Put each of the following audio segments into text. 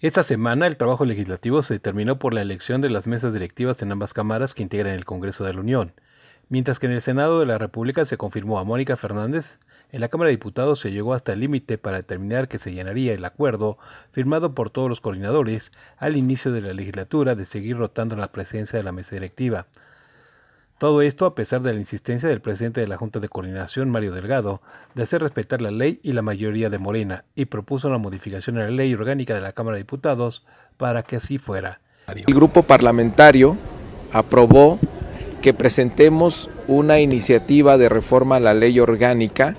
Esta semana el trabajo legislativo se determinó por la elección de las mesas directivas en ambas cámaras que integran el Congreso de la Unión, mientras que en el Senado de la República se confirmó a Mónica Fernández, en la Cámara de Diputados se llegó hasta el límite para determinar que se llenaría el acuerdo firmado por todos los coordinadores al inicio de la legislatura de seguir rotando la presencia de la mesa directiva. Todo esto a pesar de la insistencia del presidente de la Junta de Coordinación, Mario Delgado, de hacer respetar la ley y la mayoría de Morena, y propuso una modificación a la ley orgánica de la Cámara de Diputados para que así fuera. El grupo parlamentario aprobó que presentemos una iniciativa de reforma a la ley orgánica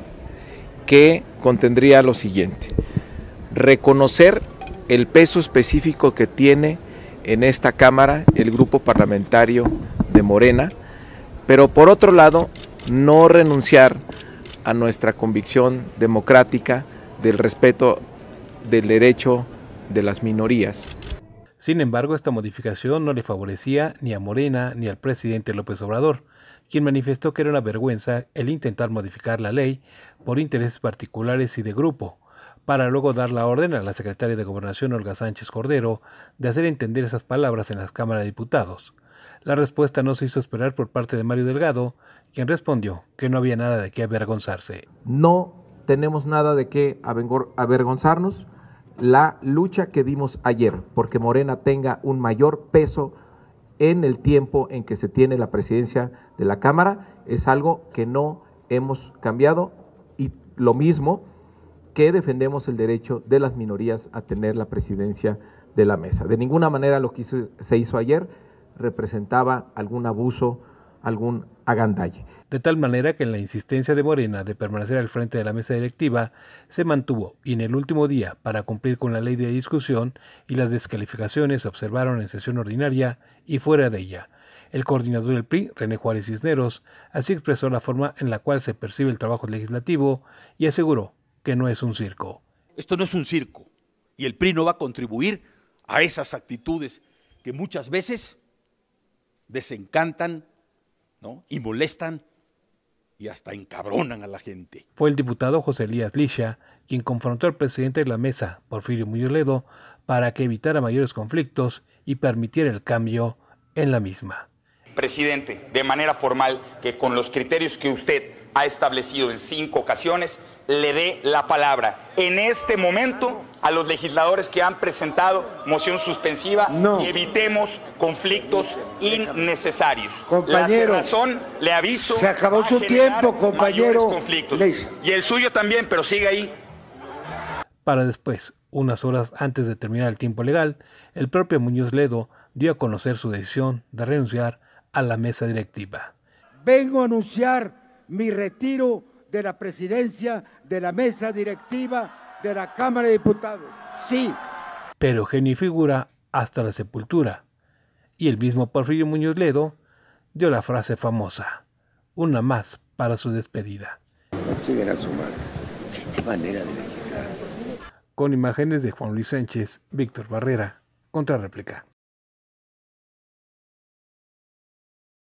que contendría lo siguiente. Reconocer el peso específico que tiene en esta Cámara el grupo parlamentario de Morena, pero por otro lado, no renunciar a nuestra convicción democrática del respeto del derecho de las minorías. Sin embargo, esta modificación no le favorecía ni a Morena ni al presidente López Obrador, quien manifestó que era una vergüenza el intentar modificar la ley por intereses particulares y de grupo, para luego dar la orden a la secretaria de Gobernación Olga Sánchez Cordero de hacer entender esas palabras en las Cámaras de Diputados. La respuesta no se hizo esperar por parte de Mario Delgado, quien respondió que no había nada de qué avergonzarse. No tenemos nada de qué avergonzarnos. La lucha que dimos ayer, porque Morena tenga un mayor peso en el tiempo en que se tiene la presidencia de la Cámara, es algo que no hemos cambiado y lo mismo que defendemos el derecho de las minorías a tener la presidencia de la mesa. De ninguna manera lo que se hizo ayer representaba algún abuso, algún agandalle. De tal manera que en la insistencia de Morena de permanecer al frente de la mesa directiva, se mantuvo y en el último día, para cumplir con la ley de discusión y las descalificaciones, se observaron en sesión ordinaria y fuera de ella. El coordinador del PRI, René Juárez Cisneros, así expresó la forma en la cual se percibe el trabajo legislativo y aseguró que no es un circo. Esto no es un circo y el PRI no va a contribuir a esas actitudes que muchas veces desencantan ¿no? y molestan y hasta encabronan a la gente. Fue el diputado José Elías Lisha quien confrontó al presidente de la mesa, Porfirio Muyoledo, Ledo, para que evitara mayores conflictos y permitiera el cambio en la misma. Presidente, de manera formal, que con los criterios que usted ha establecido en cinco ocasiones, le dé la palabra. En este momento a los legisladores que han presentado moción suspensiva no. y evitemos conflictos innecesarios. Compañero, la le aviso. Se acabó su tiempo, compañero. Conflictos. Y el suyo también, pero sigue ahí. Para después, unas horas antes de terminar el tiempo legal, el propio Muñoz Ledo dio a conocer su decisión de renunciar a la mesa directiva. Vengo a anunciar mi retiro de la presidencia de la mesa directiva de la Cámara de Diputados. Sí. Pero genio figura hasta la sepultura. Y el mismo Porfirio Muñoz Ledo dio la frase famosa, una más para su despedida. a sumar. Qué manera de legislar. Con imágenes de Juan Luis Sánchez, Víctor Barrera, réplica.